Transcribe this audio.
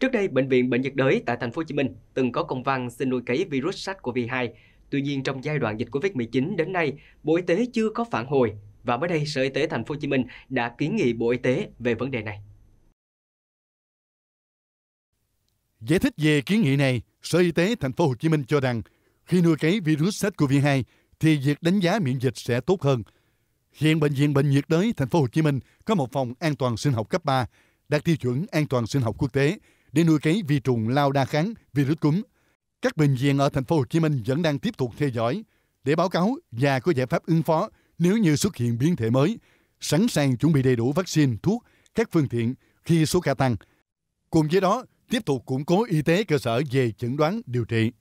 Trước đây, Bệnh viện Bệnh nhiệt đới tại thành phố Hồ Chí Minh từng có công văn xin nuôi cấy virus SARS-CoV-2. Tuy nhiên, trong giai đoạn dịch COVID-19 đến nay, Bộ Y tế chưa có phản hồi và mới đây Sở Y tế thành phố Hồ Chí Minh đã kiến nghị Bộ Y tế về vấn đề này. Giải thích về kiến nghị này, Sở Y tế thành phố Hồ Chí Minh cho rằng khi nuôi cấy virus SARS-CoV-2 thì việc đánh giá miễn dịch sẽ tốt hơn. Hiện bệnh viện Bệnh nhiệt đới thành phố Hồ Chí Minh có một phòng an toàn sinh học cấp 3 đạt tiêu chuẩn an toàn sinh học quốc tế để nuôi cấy vi trùng lao đa kháng, virus cúm. Các bệnh viện ở thành phố Hồ Chí Minh vẫn đang tiếp tục theo dõi để báo cáo và có giải pháp ứng phó nếu như xuất hiện biến thể mới, sẵn sàng chuẩn bị đầy đủ vaccine, thuốc, các phương tiện khi số ca tăng. Cùng với đó, tiếp tục củng cố y tế cơ sở về chẩn đoán điều trị.